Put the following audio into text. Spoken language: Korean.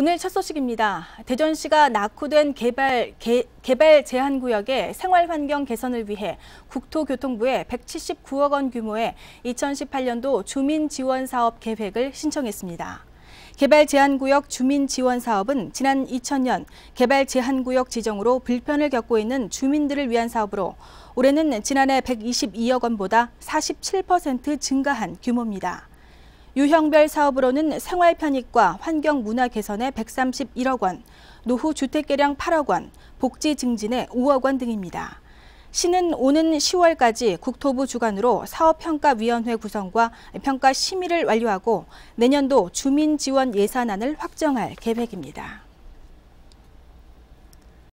오늘 첫 소식입니다. 대전시가 낙후된 개발, 개, 개발 제한 구역의 생활 환경 개선을 위해 국토교통부에 179억 원 규모의 2018년도 주민 지원 사업 계획을 신청했습니다. 개발 제한 구역 주민 지원 사업은 지난 2000년 개발 제한 구역 지정으로 불편을 겪고 있는 주민들을 위한 사업으로 올해는 지난해 122억 원보다 47% 증가한 규모입니다. 유형별 사업으로는 생활 편익과 환경 문화 개선에 131억 원, 노후 주택 개량 8억 원, 복지 증진에 5억 원 등입니다. 시는 오는 10월까지 국토부 주관으로 사업평가위원회 구성과 평가 심의를 완료하고 내년도 주민지원 예산안을 확정할 계획입니다.